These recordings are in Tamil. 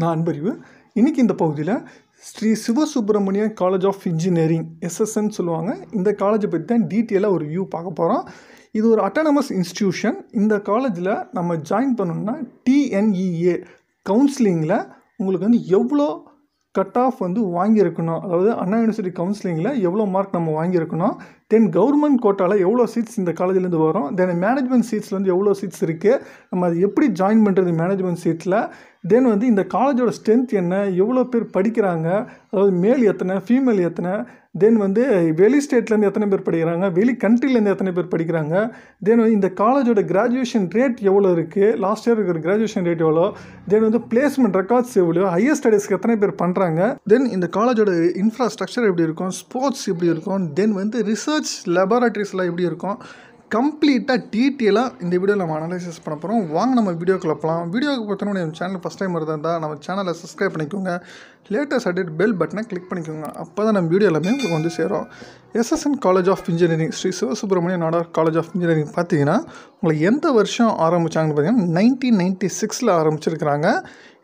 நான் அன்பறிவு இன்றைக்கி இந்த பகுதியில் Sri Sivasubramaniya college of engineering எஸ்எஸ்என்னு சொல்லுவாங்க இந்த காலேஜை பற்றி தான் டீட்டெயிலாக ஒரு வியூ பார்க்க போகிறோம் இது ஒரு அட்டானமஸ் இன்ஸ்டியூஷன் இந்த காலேஜில் நம்ம ஜாயின் பண்ணணுன்னா டிஎன்இஏ கவுன்சிலிங்கில் உங்களுக்கு வந்து எவ்வளோ கட் ஆஃப் வந்து வாங்கியிருக்கணும் அதாவது அண்ணா யூனிவர்சிட்டி கவுன்சிலிங்கில் எவ்வளோ மார்க் நம்ம வாங்கியிருக்கணும் தென் கவர்மெண்ட் கோட்டாவில் எவ்வளோ சீட்ஸ் இந்த காலேஜ்லேருந்து வரும் தென் மேனேஜ்மெண்ட் சீட்ஸ்லேருந்து எவ்வளோ சீட்ஸ் இருக்குது நம்ம அது எப்படி ஜாயின் பண்ணுறது மேனேஜ்மெண்ட் சீட்டில் தென் வந்து இந்த காலேஜோட ஸ்ட்ரென்த் என்ன எவ்வளோ பேர் படிக்கிறாங்க அதாவது மேல் எத்தனை ஃபீமேல் எத்தனை தென் வந்து வெளி ஸ்டேட்லேருந்து எத்தனை பேர் படிக்கிறாங்க வெளி கண்ட்ரிலேருந்து எத்தனை பேர் படிக்கிறாங்க தென் இந்த காலேஜோட கிராஜுவேஷன் ரேட் எவ்வளோ இருக்குது லாஸ்ட் இயர் இருக்கிற கிராஜுவேஷன் ரேட் எவ்வளோ தென் வந்து பிளேஸ்மெண்ட் ரெக்கார்ட்ஸ் எவ்வளோ ஹையர் ஸ்டடீஸ்க்கு எத்தனை பேர் பண்ணுறாங்க தென் இந்த காலேஜோட இன்ஃப்ராஸ்ட்ரக்சர் எப்படி இருக்கும் ஸ்போர்ட்ஸ் எப்படி இருக்கும் தென் வந்து ரிசர்ச் லெபார்ட்டரிஸ்லாம் எப்படி இருக்கும் கம்ப்ளீட்டாக டீட்டெயிலாக இந்த வீடியோ நம்ம அனலைசிஸ் பண்ண போகிறோம் வாங்க நம்ம வீடியோ கிளப்பலாம் வீடியோக்கு பார்த்தோன்னா நம்ம சேனல் ஃபஸ்ட் டைம் இருந்தால் நம்ம சேனலை சப்ஸ்கிரைப் பண்ணிக்கோங்க லேட்டஸ்ட் அப்டேட் பெல் பட்டனை கிளிக் பண்ணிக்கோங்க அப்போ தான் நம்ம வீடியோ எல்லாமே உங்களுக்கு வந்து சேரும் SSN college of engineering Sri Sivasubramaniyan Nadar college of engineering பார்த்தீங்கன்னா உங்களை எந்த வருஷம் ஆரம்பித்தாங்கன்னு பார்த்தீங்கன்னா நைன்டீன் நைன்ட்டி சிக்ஸில் ஆரம்பிச்சிருக்கிறாங்க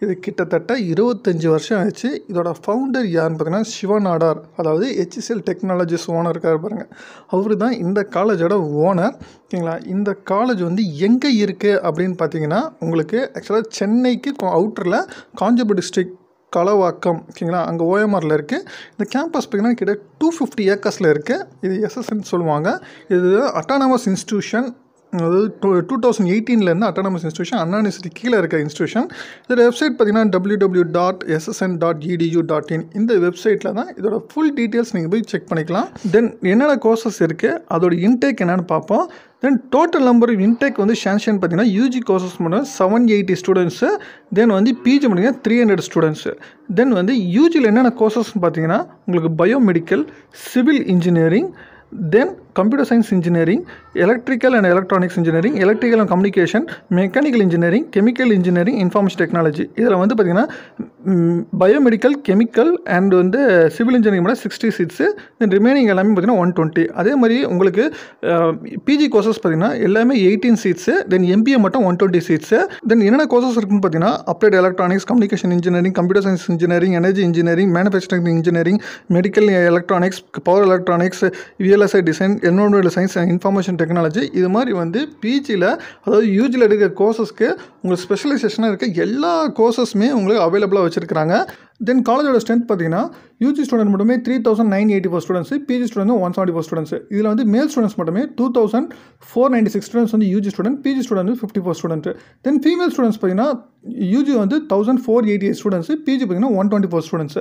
இது கிட்டத்தட்ட இருபத்தஞ்சி வருஷம் ஆயிடுச்சு இதோட ஃபவுண்டர் யாருன்னு பார்த்தீங்கன்னா சிவநாடார் அதாவது ஹெச்சிஎல் டெக்னாலஜிஸ் ஓனர் இருக்கார் பாருங்கள் அவர் தான் இந்த காலேஜோட ஓனர் ஓகேங்களா இந்த காலேஜ் வந்து எங்கே இருக்குது அப்படின்னு பார்த்தீங்கன்னா உங்களுக்கு ஆக்சுவலாக சென்னைக்கு அவுட்டரில் காஞ்சிபுரம் டிஸ்ட்ரிக்ட் களவாக்கம் ஓகேங்களா அங்கே ஓஎம்ஆரில் இருக்குது இந்த கேம்பஸ் பார்த்திங்கன்னா கிட்ட டூ ஃபிஃப்டி ஏக்கர்ஸில் இருக்குது இது எஸ்எஸ்என்னு சொல்லுவாங்க இது அட்டானமஸ் இன்ஸ்டியூஷன் அதாவது டூ டூ தௌசண்ட் எயிட்டீன்லேருந்து அட்டானமஸ் இன்ஸ்டியூஷன் அண்ணா கீழே இருக்க இன்ஸ்டியூஷன் இதோட வெப்சைட் பார்த்தீங்கன்னா W dot SSN dot edu dot in இந்த வெப்சைட்டில் தான் இதோட ஃபுல் டீட்டெயில்ஸ் நீங்கள் போய் செக் பண்ணிக்கலாம் தென் என்னென்ன கோர்சஸ் இருக்குது அதோட இன்டேக் என்னென்னு பார்ப்போம் தென் டோட்டல் நம்பர் இன்டேக் வந்து சேங்ஷன் பார்த்தீங்கன்னா யூஜி கோர்சஸ் மட்டும் செவன் எயிட்டி ஸ்டூடெண்ட்ஸு தென் வந்து பிஜி மட்டும் த்ரீ ஹண்ட்ரட் ஸ்டூடெண்ட்ஸு தென் வந்து யூஜியில் என்னென்ன கோர்சஸ்ன்னு பார்த்தீங்கன்னா உங்களுக்கு biomedical civil engineering then computer science engineering electrical and electronics engineering electrical and communication mechanical engineering chemical engineering information technology இதில் வந்து பார்த்திங்கன்னா பயோமெடிக்கல் கெமிக்கல் அண்ட் வந்து சிவில் இன்ஜினியரிங் மட்டும் சிக்ஸ்டி சீட்ஸு தென் ரிமைனிங் எல்லாமே பார்த்திங்கன்னா ஒன் டுவெண்ட்டி அதே மாதிரி உங்களுக்கு பிஜி கோர்சஸ் பார்த்திங்கன்னா எல்லாமே எயிட்டீன் சீட்ஸு தென் எம்பிஏ மட்டும் ஒன் டுவெண்ட்டி சீட்ஸு தென் என்னென்ன கோர்சஸ் இருக்குன்னு பார்த்திங்கன்னா applied electronics communication engineering computer science engineering energy engineering manufacturing engineering medical electronics power electronics VLS LSI design environmental science and information technology இது மாதிரி வந்து பிஜியில் அதாவது யூஜியில் எடுக்கிற கோர்சஸ்க்கு உங்களுக்கு ஸ்பெஷலைசேஷனாக இருக்க எல்லா கோர்சஸுமே உங்களுக்கு அவைலபிளாக வச்சுருக்கிறாங்க தென் காலேஜோட ஸ்ட்ரென்த் பார்த்தீங்கன்னா யூஜி ஸ்டூடெண்ட் மட்டுமே three thousand nine eighty four students PG student one seventy four students இதில் வந்து மேல் ஸ்டூடெண்ட்ஸ் மட்டுமே two thousand four ninety six students வந்து யூஜி ஸ்டூடெண்ட் பிஜி ஸ்டூடெண்ட் வந்து fifty four student then female students பார்த்தீங்கன்னா யூஜி வந்து thousand four eighty eight students PG பார்த்தீங்கன்னா one twenty four students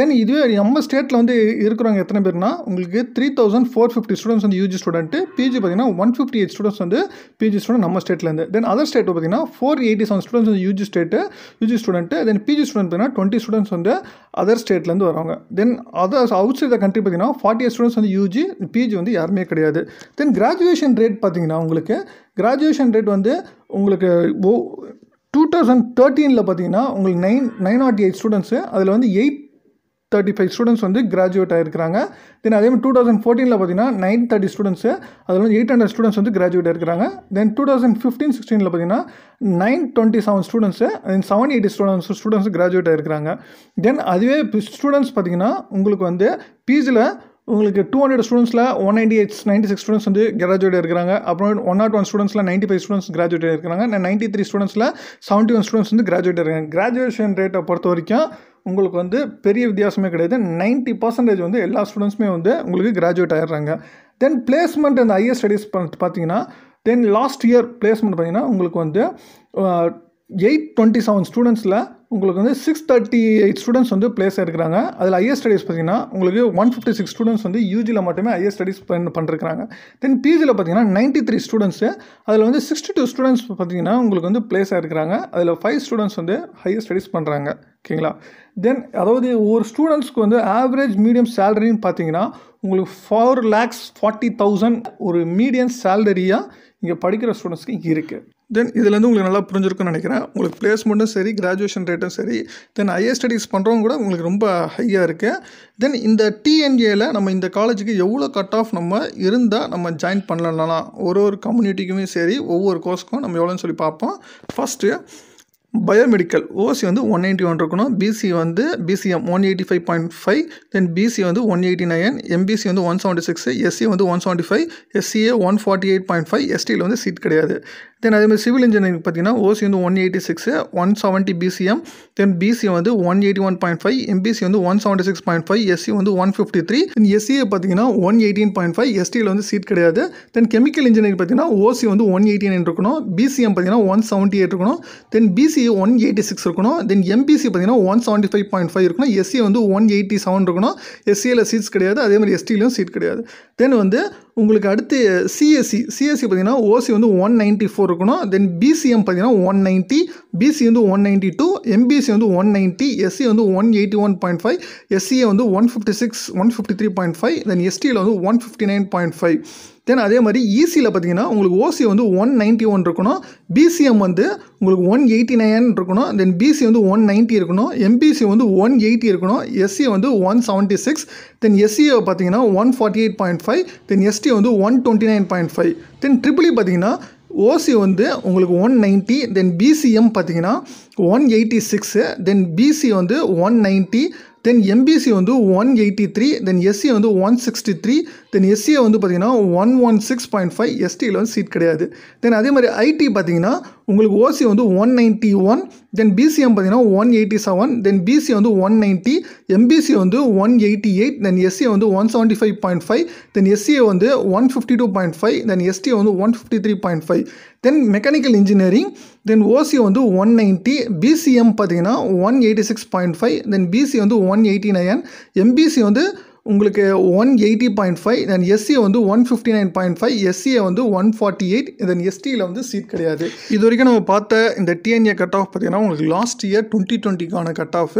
then இதுவே நம்ம ஸ்டேட்டில் வந்து இருக்கிறவங்க எத்தனை பேர்னா உங்களுக்கு three thousand four fifty students வந்து யூஜி ஸ்டூடெண்ட் பிஜி பார்த்தீங்கன்னா ஒன் ஃபிஃப்டி எயிட் ஸ்டூடெண்ட்ஸ் வந்து பிஜி ஸ்டூடெண்ட் நம்ம ஸ்டேட்லேருந்து தென் அதர் ஸ்டேட் பார்த்தீங்கன்னா ஃபோர் எயிட்டி செவன் ஸ்டூடெண்ட்ஸ் வந்து UG state UG student then PG student பார்த்தீங்கன்னா டுவெண்ட்டி ஸ்டூடெண்ட்ஸ் ஸ்டூடெண்ட்ஸ் வந்து அதர் ஸ்டேட்லேருந்து வரவங்க then other outside the country பார்த்தீங்கன்னா ஃபார்ட்டி ஸ்டூடெண்ட்ஸ் வந்து யூஜி பிஜி வந்து யாருமே கிடையாது தென் கிராஜுவேஷன் ரேட் பார்த்தீங்கன்னா உங்களுக்கு கிராஜுவேஷன் ரேட் வந்து உங்களுக்கு ஓ டூ தௌசண்ட் தேர்ட்டீனில் பார்த்தீங்கன்னா உங்களுக்கு nine nine nought eight students அதில் வந்து எயிட் தேர்ட்டி ஃபைவ் ஸ்டூடெண்ட்ஸ் வந்து கிராஜுவேட் ஆயிருக்காங்க தென் அதே மாதிரி டூ தௌசண்ட் ஃபோர்டீனில் பார்த்தீங்கன்னா நைன் தேர்ட்டி ஸ்டூடெண்ட்ஸு அதில் வந்து எயிட் ஹண்ட்ரட் ஸ்டூடெண்ட்ஸ் வந்து கிராஜுவேட் ஆயிருக்காங்க தென் டூ தௌசண்ட் ஃபிஃப்டீன் சிக்ஸ்டீனில் பார்த்தீங்கன்னா nine twenty seven students then seven eighty students students graduate ஆயிருக்காங்க தென் அதுவே ஸ்டூடெண்ட்ஸ் பார்த்தீங்கன்னா உங்களுக்கு வந்து பிஜியில் உங்களுக்கு டூ ஹண்ட்ரட் ஸ்டூடெண்ட்ஸில் one ninety eight ninety six students வந்து கிராஜுவேட் இருக்கிறாங்க அப்புறம் ஒன் நாட் ஒன் ஸ்டூடெண்ட்ஸில் நைன்ட்டி ஃபைவ் ஸ்டூடெண்ட்ஸ் கிராஜுவேட் இருக்கிறாங்க நைன்ட்டி த்ரீ ஸ்டூடெண்ட்ஸில் செவன்ட்டி ஒன் ஸ்டூடெண்ட்ஸ் வந்து கிராஜுவேட் இருக்காங்க கிராஜுவேஷன் ரேட்டை பொறுத்த வரைக்கும் உங்களுக்கு வந்து பெரிய வித்தியாசமே கிடையாது நைன்ட்டி பர்சன்டேஜ் வந்து எல்லா ஸ்டூடெண்ட்ஸுமே வந்து உங்களுக்கு கிராஜுவேட் ஆகிடுறாங்க தென் பிளேஸ்மெண்ட் இந்த ஹையர் ஸ்டடீஸ் பார்த்தீங்கன்னா தென் லாஸ்ட் இயர் பிளேஸ்மெண்ட் பார்த்தீங்கன்னா உங்களுக்கு வந்து எயிட் டுவெண்ட்டி செவன் ஸ்டூடெண்ட்ஸில் உங்களுக்கு வந்து சிக்ஸ் தேர்ட்டி எயிட் ஸ்டூடெண்ட்ஸ் வந்து பிளேஸ் ஆயிருக்கிறாங்க அதில் ஹையர் ஸ்டடீஸ் பார்த்தீங்கன்னா உங்களுக்கு ஒன் ஃபிஃப்டி சிக்ஸ் ஸ்டூடெண்ட்ஸ் வந்து யூஜியில் மட்டுமே ஹையர் ஸ்டடீஸ் பண்ணிருக்காங்க தென் பிஜியில் பார்த்தீங்கன்னா நைன்ட்டி த்ரீ ஸ்டூடெண்ட்ஸு அதில் வந்து சிக்ஸ்டி டூ ஸ்டூடெண்ட்ஸ் பார்த்தீங்கன்னா உங்களுக்கு வந்து பிளேஸ் ஆயிருக்கிறாங்க அதில் ஃபைவ் ஸ்டூடெண்ட்ஸ் வந்து ஹையர் ஸ்டடீஸ் பண்ணுறாங்க ஓகேங்களா தென் அதாவது ஒரு ஸ்டூடெண்ட்ஸ்க்கு வந்து ஆவரேஜ் மீடியம் சேலரின்னு பார்த்தீங்கன்னா உங்களுக்கு ஃபோர் லேக்ஸ் ஃபார்ட்டி தௌசண்ட் ஒரு மீடியம் சேலரியாக இங்கே படிக்கிற ஸ்டூடெண்ட்ஸ்க்கு இருக்குது தென் இதுலேருந்து உங்களுக்கு நல்லா புரிஞ்சிருக்குன்னு நினைக்கிறேன் உங்களுக்கு பிளேஸ்மெண்ட்டும் சரி கிராஜுவேஷன் ரேட்டும் சரி தென் ஹையர் ஸ்டடீஸ் பண்ணுறவங்க கூட உங்களுக்கு ரொம்ப ஹையாக இருக்குது தென் இந்த டிஎன்ஏல நம்ம இந்த காலேஜுக்கு எவ்வளோ கட் ஆஃப் நம்ம இருந்தால் நம்ம ஜாயின் பண்ணலாம் ஒரு ஒரு கம்யூனிட்டிக்குமே சரி ஒவ்வொரு கோர்ஸ்க்கும் நம்ம எவ்வளோன்னு சொல்லி பார்ப்போம் ஃபஸ்ட்டு பயோமெடிக்கல் ஓசி வந்து ஒன் எயிட்டி ஒன் இருக்கணும் பிசி வந்து BCM one eighty five point five then BC வந்து ஒன் எயிட்டி நைன் எம்பிசி வந்து ஒன் செவன்ட்டி சிக்ஸ் எஸ்சி வந்து one seventy five SCA one forty eight point five எஸ்டியில் வந்து சீட் கிடையாது தென் அதேமாதிரி சிவில் இன்ஜினியரிங் பார்த்தீங்கன்னா ஓசி வந்து one eighty six one seventy PCM then BC வந்து one eighty one point five MBC வந்து one seventy six point five SC வந்து ஒன் ஃபிஃப்டி த்ரீ தென் எஸ்சியை பார்த்தீங்கன்னா ஒன் எயிட்டீன் பாயிண்ட் ஃபைவ் எஸ்டியில் வந்து சீட் கிடையாது தென் கெமிக்கல் இன்ஜினியரிங் பார்த்தீங்கன்னா ஓசி வந்து ஒன் எயிட்டி நைன் இருக்கணும் பிசிஎம் பார்த்தீங்கன்னா ஒன் செவன்ட்டி எயிட் இருக்கணும் then BC one eighty six இருக்கணும் தென் எம்பிசி பார்த்தீங்கன்னா one seventy five point five இருக்கணும் எஸ்சி e வந்து ஒன் எயிட்டி செவன் இருக்கணும் எஸ்சியில் e சீட்ஸ் கிடையாது அதேமாதிரி எஸ்டிலையும் சீட் கிடையாது தென் வந்து உங்களுக்கு அடுத்து சிஎஸ்சி சிஎஸ்சி பார்த்தீங்கன்னா ஓசி வந்து ஒன் நைன்ட்டி ஃபோர் இருக்கணும் தென் பிசிஎம் பார்த்தீங்கன்னா ஒன் நைன்ட்டி பிசி வந்து ஒன் நைன்ட்டி டூ எம்பிசி வந்து ஒன் நைன்ட்டி எஸ்சி வந்து one eighty one point five எஸ்சியை வந்து one fifty six one fifty three point five then எஸ்டியில் வந்து one fifty nine point five then அதே மாதிரி ஈசியில் பார்த்தீங்கன்னா உங்களுக்கு ஓசி வந்து ஒன் நைன்ட்டி ஒன் இருக்கணும் பிசிஎம் வந்து உங்களுக்கு ஒன் எயிட்டி நைன் இருக்கணும் தென் பிசி வந்து ஒன் நைன்ட்டி இருக்கணும் எம்பிசி வந்து ஒன் எயிட்டி இருக்கணும் எஸ்சி வந்து ஒன் செவன்ட்டி சிக்ஸ் தென் எஸ்சியை பார்த்தீங்கன்னா one forty eight point five then ST வந்து one twenty nine point five then triple E பார்த்தீங்கன்னா ஓசி வந்து உங்களுக்கு ஒன் நைன்ட்டி தென் பிசிஎம் பார்த்தீங்கன்னா one eighty six then BC வந்து ஒன் நைன்ட்டி தென் எம்பிசி வந்து one eighty three then SC வந்து ஒன் சிக்ஸ்டி த்ரீ தென் எஸ்சியை வந்து பார்த்திங்கன்னா one one six point five எஸ்டியில் வந்து சீட் கிடையாது தென் அதே மாதிரி ஐடி பார்த்திங்கன்னா உங்களுக்கு ஓசி வந்து one ninety one then PCM பார்த்திங்கன்னா one eighty seven then BC வந்து ஒன் நைன்ட்டி எம்பிசி வந்து one eighty eight then SC வந்து one seventy five point five then எஸ்சியை வந்து one fifty two point five then எஸ்டியை வந்து one fifty three point five then mechanical engineering then OC வந்து ஒன் நைன்ட்டி பிசிஎம் பார்த்திங்கன்னா one eighty six point five then BC வந்து one one eighty nine MBC வந்து உங்களுக்கு one eighty point five then எஸ்சியை வந்து one fifty nine point five எஸ்சியை வந்து ஒன் ஃபார்ட்டி எயிட் தென் எஸ்டியில் வந்து சீட் கிடையாது இது வரைக்கும் நம்ம பார்த்த இந்த டிஎன்ஏ கட் ஆஃப் பார்த்திங்கன்னா உங்களுக்கு லாஸ்ட் இயர் டுவெண்ட்டி டுவெண்ட்டிக்கான கட் ஆஃப்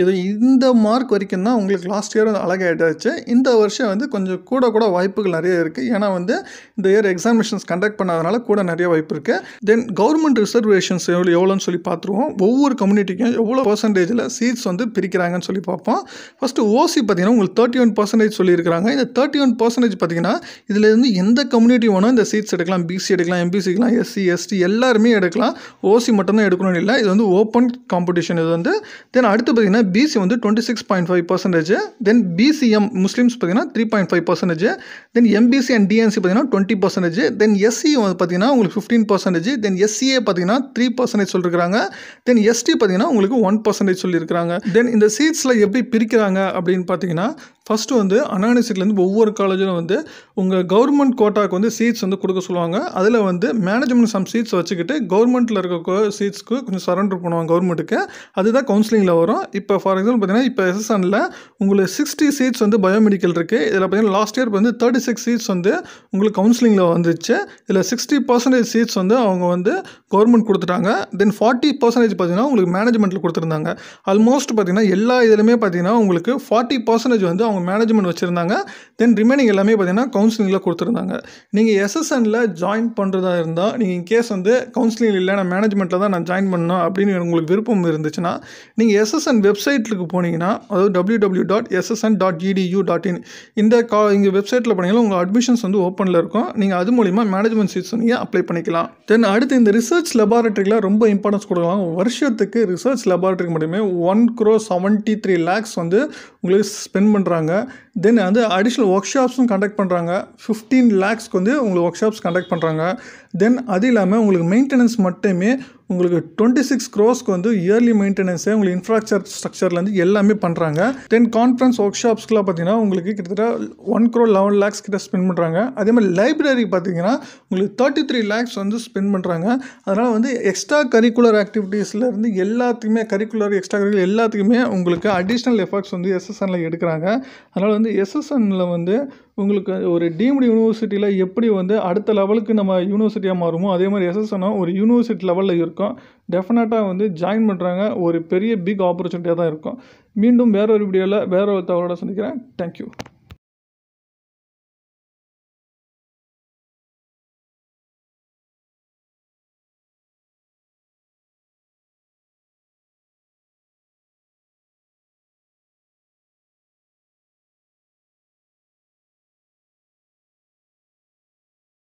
இது இந்த மார்க் வரைக்கும் தான் உங்களுக்கு லாஸ்ட் இயர் வந்து அழகாகிட்டாச்சு இந்த வருஷம் வந்து கொஞ்சம் கூட கூட வாய்ப்புகள் நிறைய இருக்குது ஏன்னா வந்து இந்த இயர் எக்ஸாமினேஷன்ஸ் கண்டக்ட் பண்ணாதனால கூட நிறைய வாய்ப்பு இருக்குது தென் கவர்மெண்ட் ரிசர்வேஷன்ஸ் எவ்வளோ எவ்வளோன்னு சொல்லி பார்த்துருவோம் ஒவ்வொரு கம்யூனிட்டிக்கும் எவ்வளோ பர்சன்டேஜில் சீட்ஸ் வந்து பிரிக்கிறாங்கன்னு சொல்லி பார்ப்போம் ஃபஸ்ட்டு ஓசி பார்த்திங்கன்னா உங்களுக்கு தேர்ட்டி ஒன் பர்சன்டேஜ் சொல்லியிருக்கிறாங்க இந்த தேர்ட்டி ஒன் பர்சன்டேஜ் பார்த்தீங்கன்னா இதில் இருந்து எந்த கம்யூனிட்டி வேணும் இந்த சீட்ஸ் எடுக்கலாம் பிசி எடுக்கலாம் எம்பிசிக்கலாம் எஸ்சி எஸ்டி எல்லாருமே எடுக்கலாம் ஓசி மட்டும்தான் எடுக்கணும்னு இல்லை இது வந்து ஓப்பன் காம்படிஷன் இது வந்து தென் அடுத்து பார்த்தீங்கன்னா பிசி வந்து twenty six point five percentage then PCM Muslims பார்த்தீங்கன்னா three point five percentage then MBC and DNC பார்த்தீங்கன்னா டுவெண்ட்டி பர்சன்டேஜ் தென் எஸ்சி வந்து பார்த்தீங்கன்னா உங்களுக்கு ஃபிஃப்டீன் பர்சன்டேஜ் தென் எஸ்சிஏ பார்த்தீங்கன்னா த்ரீ பர்சன்டேஜ் சொல்லியிருக்காங்க தென் எஸ்டி பார்த்தீங்கன்னா உங்களுக்கு ஒன் பர்சன்டேஜ் சொல்லியிருக்காங்க தென் இந்த சீட்ஸில் எப்படி பிரிக்கிறாங்க அப்படின்னு பார்த்தீங்கன்னா ஃபஸ்ட்டு வந்து அனானிசிட்டிலேருந்து ஒவ்வொரு காலேஜிலும் வந்து உங்கள் கவர்மெண்ட் கோட்டாக்கு வந்து சீட்ஸ் வந்து கொடுக்க சொல்லுவாங்க அதில் வந்து மேனேஜ்மெண்ட் சம் சீட்ஸ் வச்சுக்கிட்டு கவர்மெண்ட்டில் இருக்க சீட்ஸ்க்கு கொஞ்சம் சரண்டர் பண்ணுவாங்க கவர்மெண்ட்டுக்கு அதுதான் கவுன்சிலிங்கில் வரும் இப்போ ஃபார் எக்ஸாம்பிள் பார்த்தீங்கன்னா இப்போ எஸ்எஸ்எனில் உங்களுக்கு சிக்ஸ்டி சீட்ஸ் வந்து பயோமெடிக்கல் இருக்குது இதில் பார்த்தீங்கன்னா லாஸ்ட் இயர் வந்து தேர்ட்டி சிக்ஸ் சீட்ஸ் வந்து உங்களுக்கு கவுன்சிலிங்கில் வந்துச்சு இதில் சிக்ஸ்டி பர்சன்டேஜ் சீட்ஸ் வந்து அவங்க வந்து கவர்மெண்ட் கொடுத்துட்டாங்க தென் ஃபார்ட்டி பர்சன்டேஜ் பார்த்தீங்கன்னா உங்களுக்கு மேனேஜ்மெண்ட்டில் கொடுத்துருந்தாங்க ஆல்மோஸ்ட் பார்த்தீங்கன்னா எல்லா இதுலையுமே பார்த்தீங்கன்னா உங்களுக்கு ஃபார்ட்டி பர்சன்டேஜ் வந்து அவங்க மேனேஜ்மெண்ட் வச்சுருந்தாங்க தென் ரிமைனிங் எல்லாமே பார்த்திங்கன்னா கவுன்சிலிங்கில் கொடுத்துருந்தாங்க நீங்கள் எஸ்எஸ்என்ல ஜாயின் பண்ணுறதா இருந்தால் நீங்கள் இன்கேஸ் வந்து கவுன்சிலிங் இல்லை நான் மேனேஜ்மெண்ட்டில் தான் நான் ஜாயின் பண்ணணும் அப்படின்னு உங்களுக்கு விருப்பம் இருந்துச்சுன்னா நீங்கள் எஸ்எஸ்என் வெப்சைட்டுக்கு போனீங்கன்னா அதாவது W W dot SSN dot edu dot in இந்த கா இங்கே வெப்சைட்டில் போனீங்கன்னா உங்கள் அட்மிஷன்ஸ் வந்து ஓப்பனில் இருக்கும் நீங்கள் அது மூலிமா மேனேஜ்மெண்ட் சீட்ஸ் நீங்கள் அப்ளை பண்ணிக்கலாம் தென் அடுத்து இந்த ரிசர்ச் லெபார்ட்டரியில் ரொம்ப இம்பார்ட்டன்ஸ் கொடுக்கலாம் வருஷத்துக்கு ரிசர்ச் லெபார்ட்டரிக்கு மட்டுமே one crore seventy three lakhs வந்து உங்களுக்கு ஸ்பெண்ட் பண்ணுறாங்க பண்ணுறாங்க தென் வந்து அடிஷ்னல் ஒர்க் ஷாப்ஸும் கண்டக்ட் பண்ணுறாங்க ஃபிஃப்டீன் லேக்ஸ்க்கு வந்து உங்களுக்கு ஒர்க் ஷாப்ஸ் கண்டக்ட் பண்ணுறாங்க தென் அது இல்லாமல் உங்களுக்கு மெயின்டெனன்ஸ் மட்டுமே உங்களுக்கு டுவெண்ட்டி சிக்ஸ் க்ரோஸ்க்கு வந்து இயர்லி மெயின்டெனன்ஸே உங்களுக்கு இன்ஃப்ராஸ்ட்ரக்சர் ஸ்ட்ரக்சர்லேருந்து எல்லாமே பண்ணுறாங்க தென் கான்ஃபரன்ஸ் ஒர்க் ஷாப்ஸ்க்குலாம் பார்த்தீங்கன்னா உங்களுக்கு கிட்டத்தட்ட ஒன் க்ரோ லெவன் லேக்ஸ் கிட்ட ஸ்பெண்ட் பண்ணுறாங்க அதே மாதிரி லைப்ரரி பார்த்தீங்கன்னா உங்களுக்கு தேர்ட்டி த்ரீ லேக்ஸ் வந்து ஸ்பெண்ட் பண்ணுறாங்க அதனால் வந்து எக்ஸ்ட்ரா கரிக்குலர் ஆக்டிவிட்டீஸ்லேருந்து எல்லாத்துக்குமே கரிக்குலர் எக்ஸ்ட்ரா கரிக்குலர் எல்லாத்துக்குமே உங்களுக்கு அடிஷ்னல் எஃபர்ட்ஸ் வந்து எஸ்எஸ்எனில் எடுக்கிறாங்க அதனால் வந்து எஸ்எஸ்என்னில் வந்து உங்களுக்கு ஒரு டீம்டு யூனிவர்சிட்டியில் எப்படி வந்து அடுத்த லெவலுக்கு நம்ம யூனிவர்சிட்டியாக மாறுமோ அதே மாதிரி எஸ்எஸ்எனும் ஒரு யூனிவர்சிட்டி லெவலில் இருக்கும் டெஃபினட்டாக வந்து ஜாயின் பண்ணுறாங்க ஒரு பெரிய பிக் ஆப்பர்ச்சுனிட்டியாக தான் இருக்கும் மீண்டும் வேற ஒரு வீடியோவில் வேற ஒரு தகவலோட சந்திக்கிறேன் தேங்க்யூ